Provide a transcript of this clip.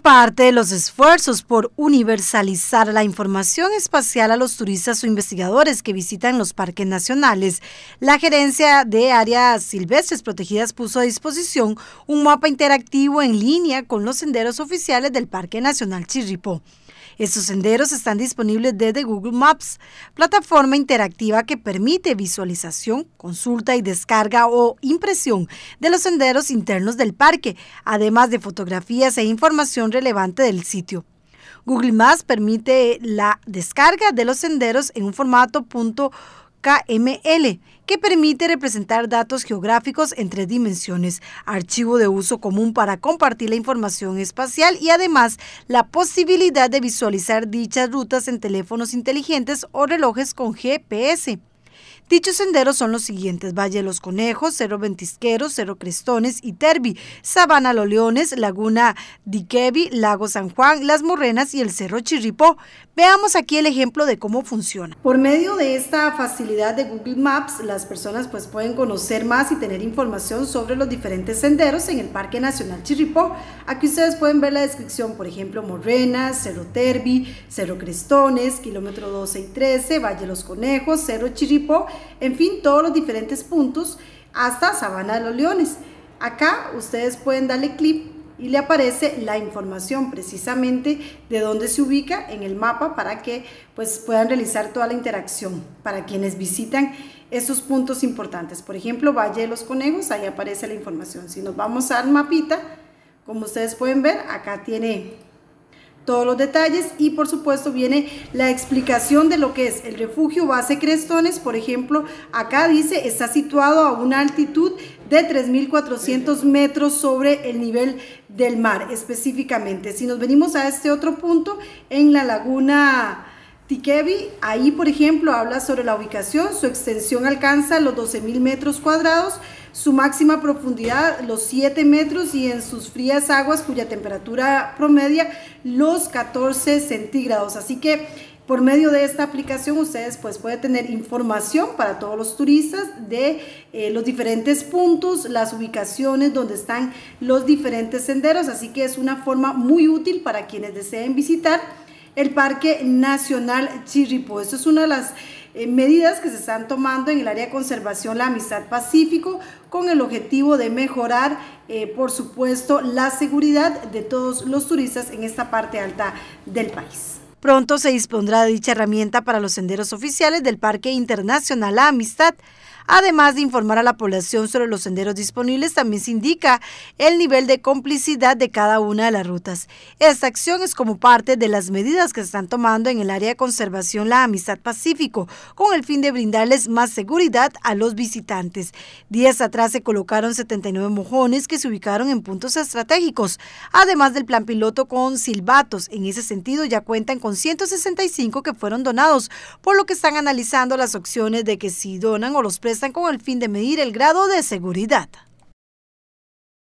parte de los esfuerzos por universalizar la información espacial a los turistas o investigadores que visitan los parques nacionales, la Gerencia de Áreas Silvestres Protegidas puso a disposición un mapa interactivo en línea con los senderos oficiales del Parque Nacional Chirripó. Estos senderos están disponibles desde Google Maps, plataforma interactiva que permite visualización, consulta y descarga o impresión de los senderos internos del parque, además de fotografías e información relevante del sitio. Google Maps permite la descarga de los senderos en un formato KML, que permite representar datos geográficos en tres dimensiones, archivo de uso común para compartir la información espacial y además la posibilidad de visualizar dichas rutas en teléfonos inteligentes o relojes con GPS. Dichos senderos son los siguientes, Valle los Conejos, Cerro Ventisqueros, Cerro Crestones y Terbi, Sabana Los Leones, Laguna Diquevi, Lago San Juan, Las Morrenas y el Cerro Chirripó. Veamos aquí el ejemplo de cómo funciona. Por medio de esta facilidad de Google Maps, las personas pues pueden conocer más y tener información sobre los diferentes senderos en el Parque Nacional Chirripó. Aquí ustedes pueden ver la descripción, por ejemplo, Morrenas, Cerro Terbi, Cerro Crestones, kilómetro 12 y 13, Valle Los Conejos, Cerro Chirripó en fin, todos los diferentes puntos hasta Sabana de los Leones. Acá ustedes pueden darle clic y le aparece la información precisamente de dónde se ubica en el mapa para que pues, puedan realizar toda la interacción para quienes visitan esos puntos importantes. Por ejemplo, Valle de los Conejos, ahí aparece la información. Si nos vamos al mapita, como ustedes pueden ver, acá tiene todos los detalles y por supuesto viene la explicación de lo que es el refugio base Crestones, por ejemplo, acá dice está situado a una altitud de 3.400 metros sobre el nivel del mar específicamente. Si nos venimos a este otro punto, en la laguna... Tikevi, ahí por ejemplo habla sobre la ubicación, su extensión alcanza los 12.000 metros cuadrados, su máxima profundidad los 7 metros y en sus frías aguas cuya temperatura promedia los 14 centígrados. Así que por medio de esta aplicación ustedes pues pueden tener información para todos los turistas de eh, los diferentes puntos, las ubicaciones donde están los diferentes senderos, así que es una forma muy útil para quienes deseen visitar el Parque Nacional Chirripo. Esto es una de las eh, medidas que se están tomando en el área de conservación la amistad pacífico con el objetivo de mejorar, eh, por supuesto, la seguridad de todos los turistas en esta parte alta del país. Pronto se dispondrá de dicha herramienta para los senderos oficiales del Parque Internacional La Amistad, Además de informar a la población sobre los senderos disponibles, también se indica el nivel de complicidad de cada una de las rutas. Esta acción es como parte de las medidas que se están tomando en el área de conservación La Amistad Pacífico, con el fin de brindarles más seguridad a los visitantes. Días atrás se colocaron 79 mojones que se ubicaron en puntos estratégicos, además del plan piloto con silbatos. En ese sentido ya cuentan con 165 que fueron donados, por lo que están analizando las opciones de que si donan o los prestan con el fin de medir el grado de seguridad.